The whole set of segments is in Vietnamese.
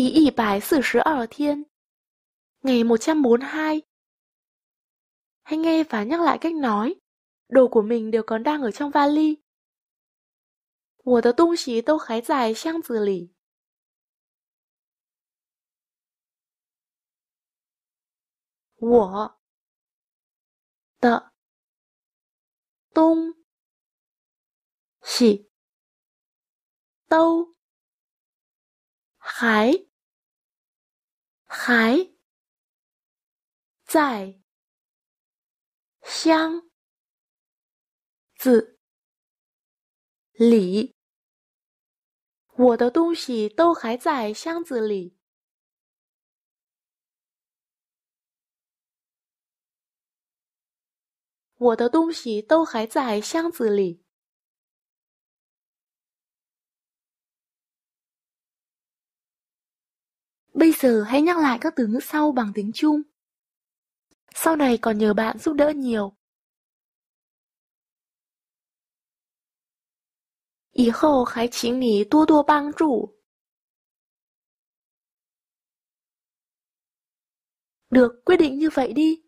第一百四十二 thiên Ngày 142 Hãy nghe và nhắc lại cách nói Đồ của mình đều còn đang ở trong vali 我的东西都还在箱子里。我的东西都还还在箱子里，我的东西都还在箱子里。我的东西都还在箱子里。Bây giờ hãy nhắc lại các từ ngữ sau bằng tiếng Trung. Sau này còn nhờ bạn giúp đỡ nhiều. 以后还请你多多帮助。Được, quyết định như vậy đi.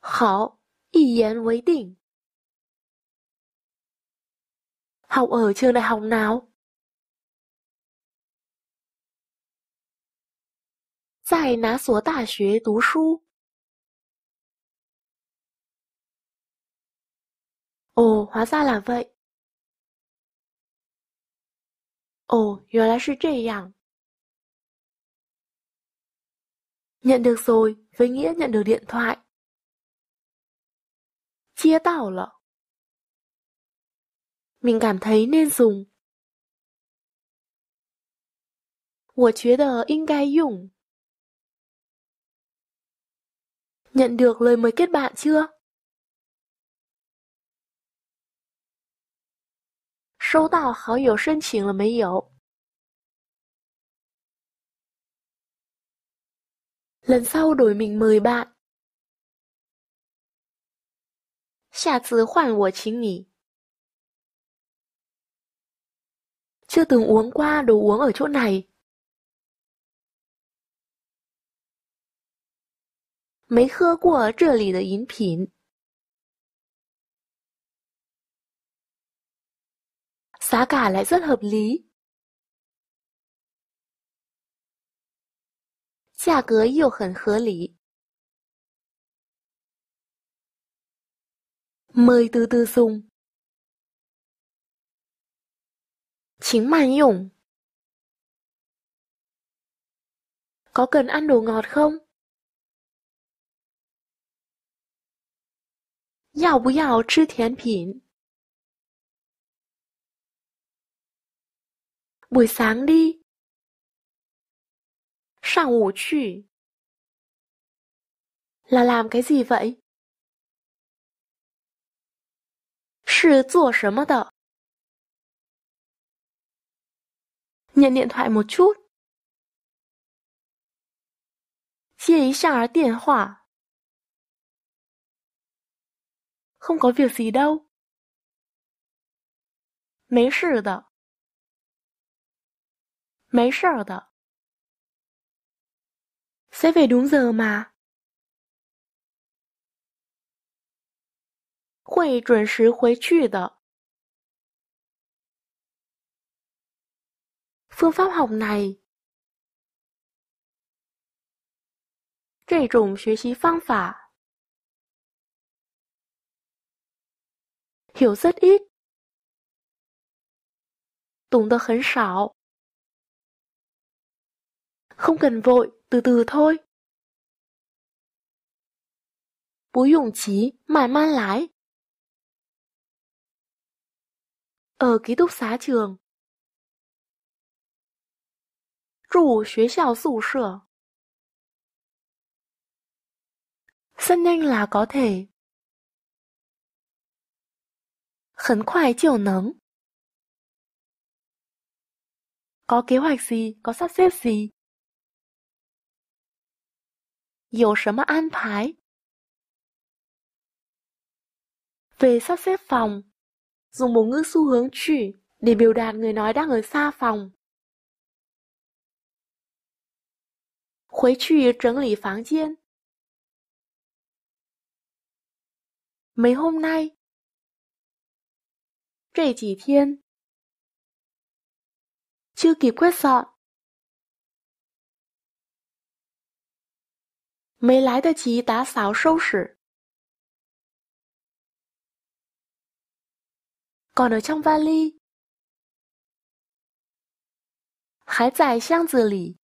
Hảo, yến với đỉnh. Học ở trường đại học nào? 在哪所大学读书？Ồ, hóa ra là vậy. Ồ, 原来是这样. Nhận được rồi, với nghĩa nhận được điện thoại. Chia tao lợ. Mình cảm thấy nên dùng. 我觉得应该用。Nhận được lời mời kết bạn chưa? là mấy lần sau đổi mình mời bạn. 下次换我请你. Chưa từng uống qua đồ uống ở chỗ này. 没喝过这里的饮品。Giá cả lại rất hợp lý. giá cả hợp lý, 价格又很合理。Mời từ từ dùng. 请慢用。Có cần ăn đồ ngọt không? 要不要吃甜品？不省力。上舞曲。是做什么的？接一下儿电话。không có việc gì đâu. Mấy sự 的. Mấy sự 的. Sẽ về đúng giờ mà. phương pháp học này. 这种学习方法 hiểu rất ít. Tùng được 很少. Không cần vội, từ từ thôi. Bú dụng trí, màn man lái. Ở ký túc xá trường. Rủ xuế xào sụ sở. Rất nhanh là có thể. 很快就能。Có kế hoạch gì, có sắp xếp gì? 有什么安排? Về sắp xếp phòng, dùng một ngữ xu hướng chỉ để biểu đạt người nói đang ở xa phòng. mấy hôm nay, 这几天就给过嫂，没来得及打扫收拾。搞得枪翻哩，还在箱子里。